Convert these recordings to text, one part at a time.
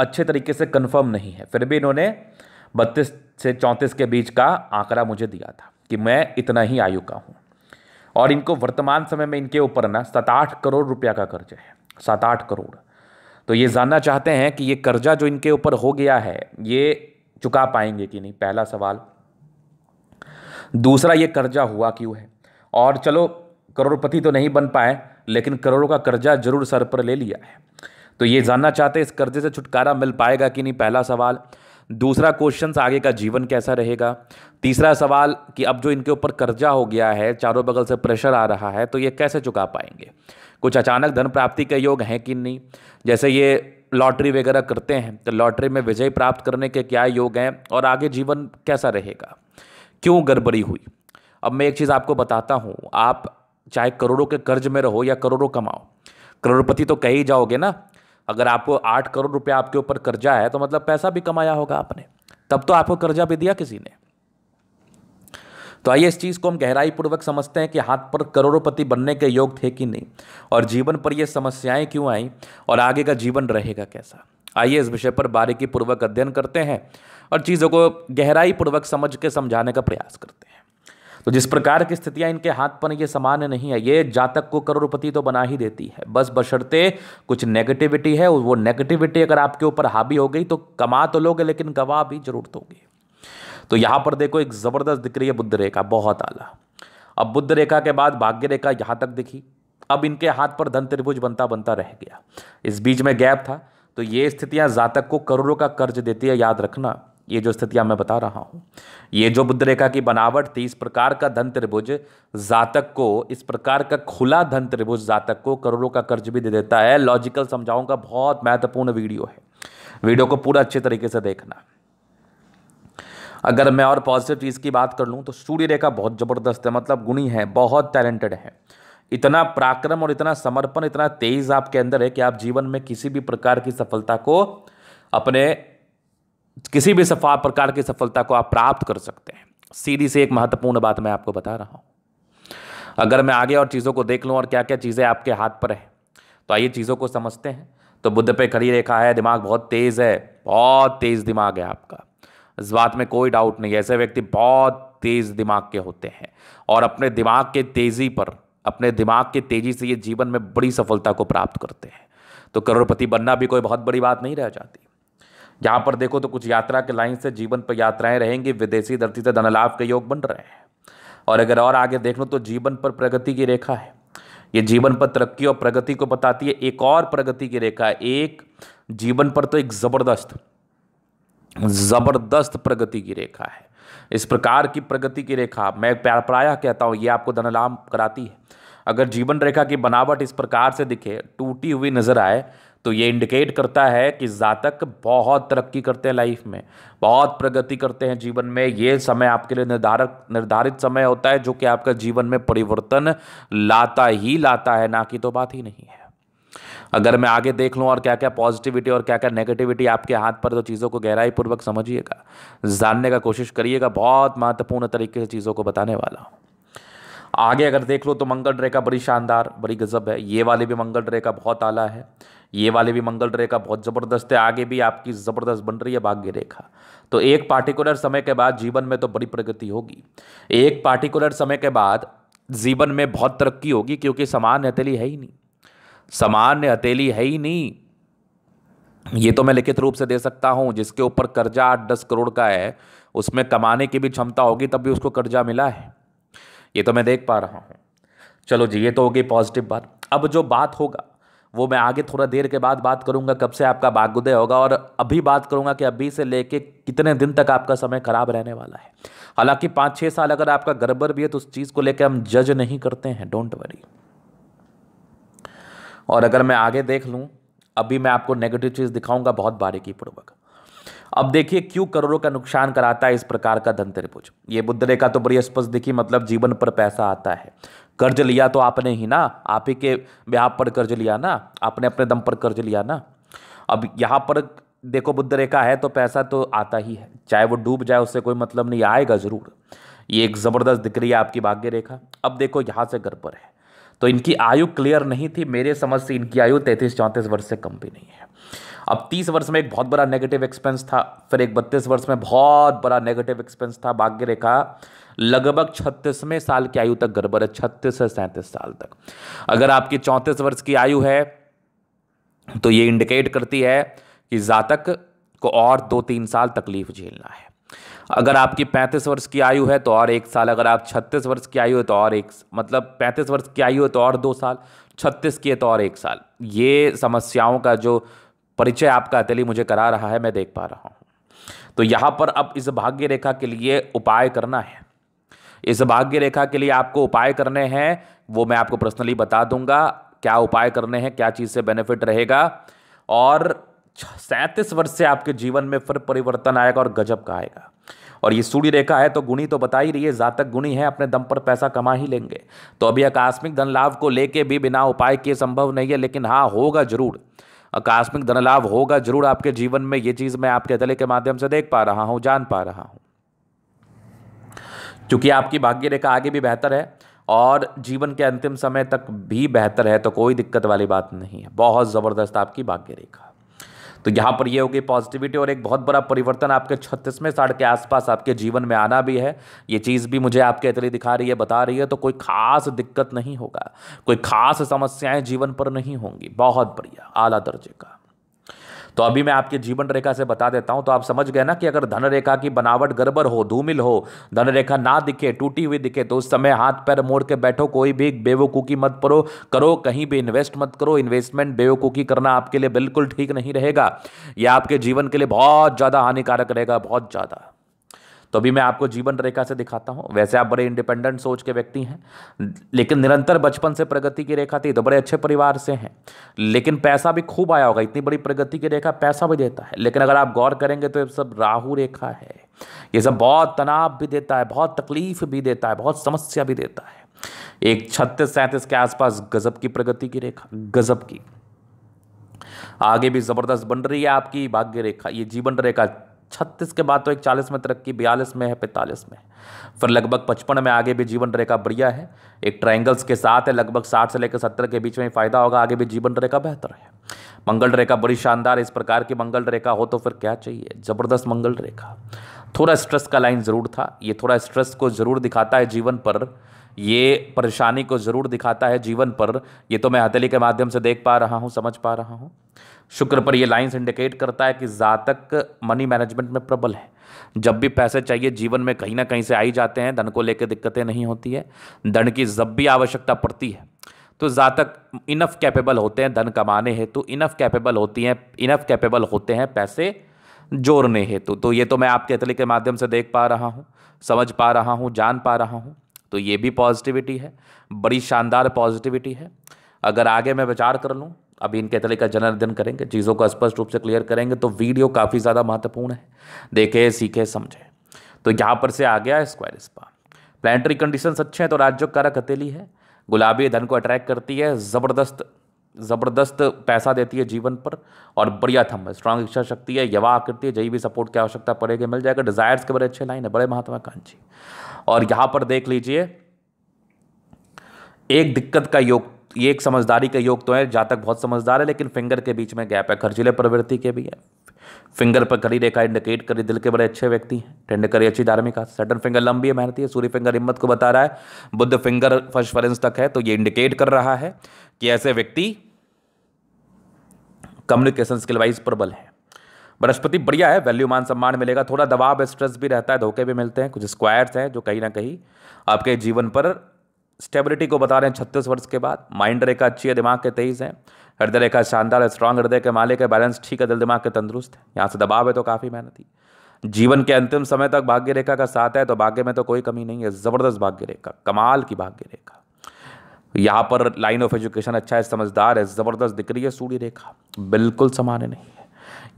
अच्छे तरीके से कंफर्म नहीं है फिर भी इन्होंने बत्तीस से चौंतीस के बीच का आंकड़ा मुझे दिया था कि मैं इतना ही आयु का हूँ और इनको वर्तमान समय में इनके ऊपर ना सात आठ करोड़ रुपया का कर्ज है सात आठ करोड़ तो ये जानना चाहते हैं कि ये कर्जा जो इनके ऊपर हो गया है ये चुका पाएंगे कि नहीं पहला सवाल दूसरा ये कर्जा हुआ क्यों है और चलो करोड़पति तो नहीं बन पाए लेकिन करोड़ों का कर्जा जरूर सर पर ले लिया है तो ये जानना चाहते हैं इस कर्जे से छुटकारा मिल पाएगा कि नहीं पहला सवाल दूसरा क्वेश्चन आगे का जीवन कैसा रहेगा तीसरा सवाल कि अब जो इनके ऊपर कर्जा हो गया है चारों बगल से प्रेशर आ रहा है तो ये कैसे चुका पाएंगे कुछ अचानक धन प्राप्ति के योग हैं कि नहीं जैसे ये लॉटरी वगैरह करते हैं तो लॉटरी में विजय प्राप्त करने के क्या योग हैं और आगे जीवन कैसा रहेगा क्यों गड़बड़ी हुई अब मैं एक चीज़ आपको बताता हूँ आप चाहे करोड़ों के कर्ज में रहो या करोड़ों कमाओ करोड़पति तो कह ही जाओगे ना अगर आपको आठ करोड़ रुपया आपके ऊपर कर्जा है तो मतलब पैसा भी कमाया होगा आपने तब तो आपको कर्जा भी दिया किसी ने तो आइए इस चीज़ को हम गहराई पूर्वक समझते हैं कि हाथ पर करोड़पति बनने के योग थे कि नहीं और जीवन पर ये समस्याएं क्यों आई और आगे का जीवन रहेगा कैसा आइए इस विषय पर बारीकी पूर्वक अध्ययन करते हैं और चीज़ों को गहराई पूर्वक समझ के समझाने का प्रयास करते हैं तो जिस प्रकार की स्थितियां इनके हाथ पर ये सामान्य नहीं है ये जातक को करोड़पति तो बना ही देती है बस बशर्ते कुछ नेगेटिविटी है वो नेगेटिविटी अगर आपके ऊपर हावी हो गई तो कमा तो लोगे लेकिन गवा भी जरूर दोगे तो यहाँ पर देखो एक ज़बरदस्त दिख रही है बुद्ध रेखा बहुत आला अब बुद्ध रेखा के बाद भाग्य रेखा यहाँ तक दिखी अब इनके हाथ पर धन त्रिभुज बनता बनता रह गया इस बीच में गैप था तो ये स्थितियाँ जातक को करोड़ों का कर्ज देती है याद रखना ये जो स्थितियां मैं बता रहा हूं ये जो बुद्ध रेखा की बनावट थी इस प्रकार का धन त्रिभुज जातक को इस प्रकार का खुला धन त्रिभुज जातक को करोड़ों का कर्ज भी दे देता है लॉजिकल समझाऊंगा बहुत महत्वपूर्ण वीडियो है वीडियो को पूरा अच्छे तरीके से देखना अगर मैं और पॉजिटिव चीज़ की बात कर लूं तो सूर्य रेखा बहुत ज़बरदस्त है मतलब गुणी है बहुत टैलेंटेड है इतना पराक्रम और इतना समर्पण इतना तेज आपके अंदर है कि आप जीवन में किसी भी प्रकार की सफलता को अपने किसी भी सफा प्रकार की सफलता को आप प्राप्त कर सकते हैं सीधी से एक महत्वपूर्ण बात मैं आपको बता रहा हूँ अगर मैं आगे और चीज़ों को देख लूँ और क्या क्या चीज़ें आपके हाथ पर है तो आइए चीज़ों को समझते हैं तो बुद्ध पे खड़ी रेखा है दिमाग बहुत तेज़ है बहुत तेज़ दिमाग है आपका इस बात में कोई डाउट नहीं ऐसे व्यक्ति बहुत तेज़ दिमाग के होते हैं और अपने दिमाग के तेज़ी पर अपने दिमाग के तेज़ी से ये जीवन में बड़ी सफलता को प्राप्त करते हैं तो करोड़पति बनना भी कोई बहुत बड़ी बात नहीं रह जाती यहाँ पर देखो तो कुछ यात्रा के लाइन से जीवन पर यात्राएं रहेंगी विदेशी धरती से धनलाभ के योग बन रहे हैं और अगर और आगे देख लो तो जीवन पर प्रगति की रेखा है ये जीवन पर तरक्की और प्रगति को बताती है एक और प्रगति की रेखा है एक जीवन पर तो एक ज़बरदस्त ज़बरदस्त प्रगति की रेखा है इस प्रकार की प्रगति की रेखा मैं प्रायः कहता हूं ये आपको धनलाभ कराती है अगर जीवन रेखा की बनावट इस प्रकार से दिखे टूटी हुई नजर आए तो ये इंडिकेट करता है कि जातक बहुत तरक्की करते हैं लाइफ में बहुत प्रगति करते हैं जीवन में ये समय आपके लिए निर्धारक निर्धारित समय होता है जो कि आपका जीवन में परिवर्तन लाता ही लाता है ना कि तो बात ही नहीं है अगर मैं आगे देख लूँ और क्या क्या पॉजिटिविटी और क्या क्या नेगेटिविटी आपके हाथ पर तो चीज़ों को गहराई पूर्वक समझिएगा जानने का कोशिश करिएगा बहुत महत्वपूर्ण तरीके से चीज़ों को बताने वाला हूँ आगे अगर देख लो तो मंगल ड्रे का बड़ी शानदार बड़ी गज़ब है ये वाले भी मंगल ड्रे का बहुत आला है ये वाले भी मंगल ड्रे का बहुत ज़बरदस्त है आगे भी आपकी ज़बरदस्त बन रही है भाग्य रेखा तो एक पार्टिकुलर समय के बाद जीवन में तो बड़ी प्रगति होगी एक पार्टिकुलर समय के बाद जीवन में बहुत तरक्की होगी क्योंकि सामान्य हथेली है ही नहीं सामान्य हथेली है ही नहीं ये तो मैं लिखित रूप से दे सकता हूँ जिसके ऊपर कर्जा आठ दस करोड़ का है उसमें कमाने की भी क्षमता होगी तब भी उसको कर्जा मिला है ये तो मैं देख पा रहा हूँ चलो जी ये तो होगी पॉजिटिव बात अब जो बात होगा वो मैं आगे थोड़ा देर के बाद बात करूंगा कब से आपका बागुदय होगा और अभी बात करूंगा कि अभी से लेके कितने दिन तक आपका समय खराब रहने वाला है हालांकि पाँच छः साल अगर आपका गड़बड़ भी है तो उस चीज़ को लेकर हम जज नहीं करते हैं डोंट वरी और अगर मैं आगे देख लूँ अभी मैं आपको नेगेटिव चीज़ दिखाऊंगा बहुत बारीकी पूर्वक अब देखिए क्यों करोड़ों का नुकसान कराता है इस प्रकार का धन त्रिभुज ये बुद्ध रेखा तो बड़ी स्पष्ट दिखी मतलब जीवन पर पैसा आता है कर्ज लिया तो आपने ही ना आप ही के ब्याह पर कर्ज लिया ना आपने अपने दम पर कर्ज लिया ना अब यहाँ पर देखो बुद्ध रेखा है तो पैसा तो आता ही है चाहे वो डूब जाए उससे कोई मतलब नहीं आएगा ज़रूर ये एक ज़बरदस्त दिख रही है आपकी भाग्य रेखा अब देखो यहाँ से घर पर है तो इनकी आयु क्लियर नहीं थी मेरे समझ से इनकी आयु तैंतीस चौंतीस वर्ष से कम भी नहीं है अब तीस वर्ष में एक बहुत बड़ा नेगेटिव एक्सपेंस था फिर एक बत्तीस वर्ष में बहुत बड़ा नेगेटिव एक्सपेंस था भाग्य रेखा लगभग छत्तीसवें साल की आयु तक गड़बड़ है छत्तीस से सैंतीस साल तक अगर आपकी चौंतीस वर्ष की आयु है तो ये इंडिकेट करती है कि जातक को और दो तीन साल तकलीफ झेलना है अगर आपकी पैंतीस वर्ष की आयु है तो और एक साल अगर आप छत्तीस वर्ष की आयु है तो और एक मतलब पैंतीस वर्ष की आयु है तो और दो साल छत्तीस की है तो और एक साल ये समस्याओं का जो परिचय आपका अतली मुझे करा रहा है मैं देख पा रहा हूँ तो यहाँ पर अब इस भाग्य रेखा के लिए उपाय करना है इस भाग्य रेखा के लिए आपको उपाय करने हैं वो मैं आपको पर्सनली बता दूंगा क्या उपाय करने हैं क्या चीज़ से बेनिफिट रहेगा और सैंतीस वर्ष से आपके जीवन में फिर परिवर्तन आएगा और गजब का आएगा और ये सूर्य रेखा है तो गुणी तो बता ही रही है जातक गुणी है अपने दम पर पैसा कमा ही लेंगे तो अभी आकस्मिक धन लाभ को लेके भी बिना उपाय के संभव नहीं है लेकिन हाँ होगा जरूर आकस्मिक धनलाभ होगा जरूर आपके जीवन में ये चीज़ मैं आपके अतले के माध्यम से देख पा रहा हूँ जान पा रहा हूँ क्योंकि आपकी भाग्य रेखा आगे भी बेहतर है और जीवन के अंतिम समय तक भी बेहतर है तो कोई दिक्कत वाली बात नहीं है बहुत ज़बरदस्त आपकी भाग्य रेखा तो यहाँ पर ये होगी पॉजिटिविटी और एक बहुत बड़ा परिवर्तन आपके छत्तीसवें साल के आसपास आपके जीवन में आना भी है ये चीज़ भी मुझे आपके इतनी दिखा रही है बता रही है तो कोई खास दिक्कत नहीं होगा कोई खास समस्याएं जीवन पर नहीं होंगी बहुत बढ़िया आला दर्जे का तो अभी मैं आपके जीवन रेखा से बता देता हूँ तो आप समझ गए ना कि अगर धन रेखा की बनावट गड़बड़ हो धूमिल हो धन रेखा ना दिखे टूटी हुई दिखे तो उस समय हाथ पैर मोड़ के बैठो कोई भी बेवकूफ़ी मत परो करो कहीं भी इन्वेस्ट मत करो इन्वेस्टमेंट बेवकूफ़ी करना आपके लिए बिल्कुल ठीक नहीं रहेगा यह आपके जीवन के लिए बहुत ज़्यादा हानिकारक रहेगा बहुत ज़्यादा तो अभी मैं आपको जीवन रेखा से दिखाता हूँ वैसे आप बड़े इंडिपेंडेंट सोच के व्यक्ति हैं लेकिन निरंतर बचपन से प्रगति की रेखा थी तो बड़े अच्छे परिवार से हैं लेकिन पैसा भी खूब आया होगा इतनी बड़ी प्रगति की रेखा पैसा भी देता है लेकिन अगर आप गौर करेंगे तो ये सब राहु रेखा है ये सब बहुत तनाव भी देता है बहुत तकलीफ भी देता है बहुत समस्या भी देता है एक छत्तीस सैंतीस के आसपास गजब की प्रगति की रेखा गजब की आगे भी जबरदस्त बन रही है आपकी भाग्य रेखा ये जीवन रेखा छत्तीस के बाद तो एक चालीस में तरक्की बयालीस में है पैंतालीस में फिर लगभग पचपन में आगे भी जीवन रेखा बढ़िया है एक ट्रायंगल्स के साथ है लगभग साठ से लेकर सत्तर के बीच में फ़ायदा होगा आगे भी जीवन रेखा बेहतर है मंगल रेखा बड़ी शानदार इस प्रकार की मंगल रेखा हो तो फिर क्या चाहिए ज़बरदस्त मंगल रेखा थोड़ा स्ट्रेस का लाइन ज़रूर था ये थोड़ा स्ट्रेस को ज़रूर दिखाता है जीवन पर ये परेशानी को ज़रूर दिखाता है जीवन पर ये तो मैं हथेली के माध्यम से देख पा रहा हूँ समझ पा रहा हूँ शुक्र पर ये लाइंस इंडिकेट करता है कि जातक मनी मैनेजमेंट में प्रबल है जब भी पैसे चाहिए जीवन में कहीं ना कहीं से आई जाते हैं धन को लेकर दिक्कतें नहीं होती है धन की जब भी आवश्यकता पड़ती है तो जातक इनफ कैपेबल होते हैं धन कमाने हेतु तो इनफ कैपेबल होती हैं इनफ कैपेबल होते हैं पैसे जोड़ने हेतु तो, तो ये तो मैं आपके अतली के माध्यम से देख पा रहा हूँ समझ पा रहा हूँ जान पा रहा हूँ तो ये भी पॉजिटिविटी है बड़ी शानदार पॉजिटिविटी है अगर आगे मैं विचार कर लूँ अभी इनके तले का जन्मदिन करेंगे चीज़ों को स्पष्ट रूप से क्लियर करेंगे तो वीडियो काफ़ी ज़्यादा महत्वपूर्ण है देखे सीखे समझे तो यहाँ पर से आ गया स्क्वायर स्पा प्लानिटरी कंडीशन अच्छे हैं तो राज्य कारक हथेली है गुलाबी धन को अट्रैक्ट करती है ज़बरदस्त ज़बरदस्त पैसा देती है जीवन पर और बढ़िया थम है स्ट्रांग इच्छा शक्ति है यवा आकृति है जई भी सपोर्ट की आवश्यकता पड़ेगी मिल जाएगा डिज़ायर्स के बड़े अच्छे लाइन है बड़े महत्वाकांक्षी और यहाँ पर देख लीजिए एक दिक्कत का योग ये एक समझदारी का योग तो है जातक बहुत समझदार है लेकिन फिंगर के बीच में गैप है खर्चीले प्रवृत्ति के भी है फिंगर पर खड़ी रेखा इंडिकेट करी दिल के बड़े अच्छे व्यक्ति हैं टेंड करी अच्छी धार्मिक सटन फिंगर लंबी है मेहनती है सूर्य फिंगर हिम्मत को बता रहा है बुद्ध फिंगर फर्स्ट फरेंस तक है तो ये इंडिकेट कर रहा है कि ऐसे व्यक्ति कम्युनिकेशन स्किल वाइज प्रबल है बृहस्पति बढ़िया है वैल्यू मान सम्मान मिलेगा थोड़ा दबाव स्ट्रेस भी रहता है धोखे भी मिलते हैं कुछ स्क्वायर्स हैं जो कहीं ना कहीं आपके जीवन पर स्टेबिलिटी को बता रहे हैं छत्तीस वर्ष के बाद माइंड रेखा अच्छी है दिमाग के तेईस है हृदय रेखा शानदार है स्ट्रांग हृदय के मालिक है बैलेंस ठीक है दिल दिमाग के तंदुरुस्त है यहाँ से दबाव है तो काफ़ी मेहनत ही जीवन के अंतिम समय तक भाग्य रेखा का साथ है तो भाग्य में तो कोई कमी नहीं है ज़बरदस्त भाग्य रेखा कमाल की भाग्य रेखा यहाँ पर लाइन ऑफ एजुकेशन अच्छा है समझदार है ज़बरदस्त दिख रही है सूर्य रेखा बिल्कुल समान नहीं है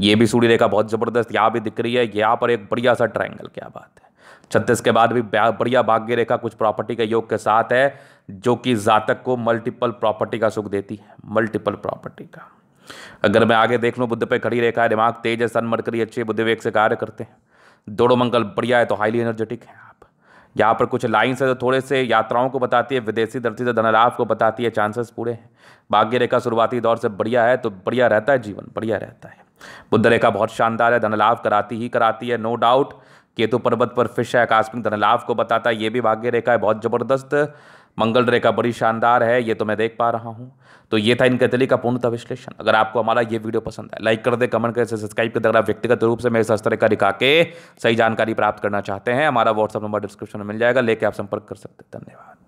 ये भी सूर्य रेखा बहुत ज़बरदस्त यहाँ भी दिख रही है यहाँ पर एक बढ़िया सा ट्राइंगल क्या बात है छत्तीस के बाद भी बढ़िया भाग्य रेखा कुछ प्रॉपर्टी के योग के साथ है जो कि जातक को मल्टीपल प्रॉपर्टी का सुख देती है मल्टीपल प्रॉपर्टी का अगर मैं आगे देख लूँ बुद्ध पे खड़ी रेखा है दिमाग तेज है सन मरकरी अच्छे बुद्ध वेग से कार्य करते हैं दोड़ो मंगल बढ़िया है तो हाईली एनर्जेटिक है यहाँ पर कुछ लाइन्स है जो थोड़े से यात्राओं को बताती है विदेशी धरती से धनलाभ को बताती है चांसेस पूरे हैं भाग्य रेखा शुरुआती दौर से बढ़िया है तो बढ़िया रहता है जीवन बढ़िया रहता है बुद्ध रेखा बहुत शानदार है धनलाभ कराती ही कराती है नो डाउट केतु पर्वत पर फिश है आकस्मिक धनलाभ को बताता है ये भी भाग्य रेखा है बहुत ज़बरदस्त मंगल रेखा बड़ी शानदार है ये तो मैं देख पा रहा हूँ तो ये था इनके दिल्ली का पूर्णतः विश्लेषण अगर आपको हमारा ये वीडियो पसंद है लाइक कर दे कमेंट कर सब्सक्राइब कर दे अगर आप व्यक्तिगत रूप से मेरे इस तरह का दिखा के सही जानकारी प्राप्त करना चाहते हैं हमारा व्हाट्सअप नंबर डिस्क्रिप्शन में मिल जाएगा लेके आप संपर्क कर सकते हैं धन्यवाद